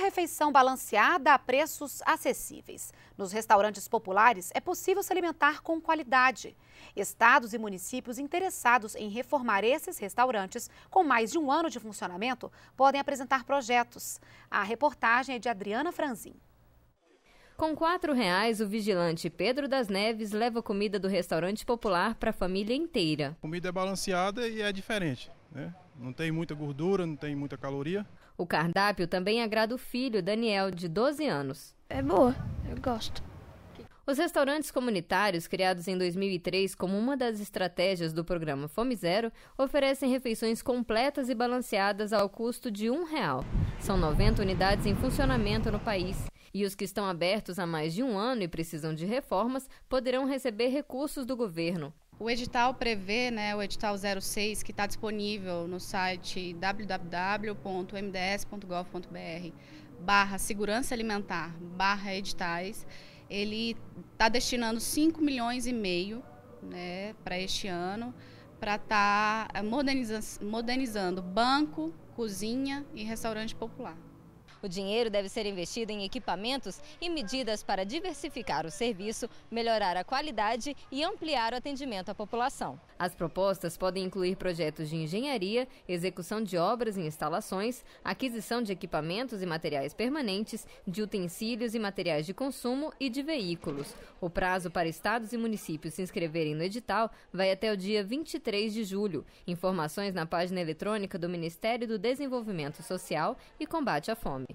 uma refeição balanceada a preços acessíveis. Nos restaurantes populares é possível se alimentar com qualidade. Estados e municípios interessados em reformar esses restaurantes com mais de um ano de funcionamento podem apresentar projetos. A reportagem é de Adriana Franzin. Com R$ reais, o vigilante Pedro das Neves leva comida do restaurante popular para a família inteira. comida é balanceada e é diferente. Né? Não tem muita gordura, não tem muita caloria. O cardápio também agrada o filho, Daniel, de 12 anos. É boa, eu gosto. Os restaurantes comunitários, criados em 2003 como uma das estratégias do programa Fome Zero, oferecem refeições completas e balanceadas ao custo de um real. São 90 unidades em funcionamento no país. E os que estão abertos há mais de um ano e precisam de reformas poderão receber recursos do governo. O edital prevê, né, o edital 06, que está disponível no site www.mds.gov.br barra segurança alimentar barra editais, ele está destinando 5 milhões e meio né, para este ano para estar tá eh, moderniza modernizando banco, cozinha e restaurante popular. O dinheiro deve ser investido em equipamentos e medidas para diversificar o serviço, melhorar a qualidade e ampliar o atendimento à população. As propostas podem incluir projetos de engenharia, execução de obras e instalações, aquisição de equipamentos e materiais permanentes, de utensílios e materiais de consumo e de veículos. O prazo para estados e municípios se inscreverem no edital vai até o dia 23 de julho. Informações na página eletrônica do Ministério do Desenvolvimento Social e Combate à Fome.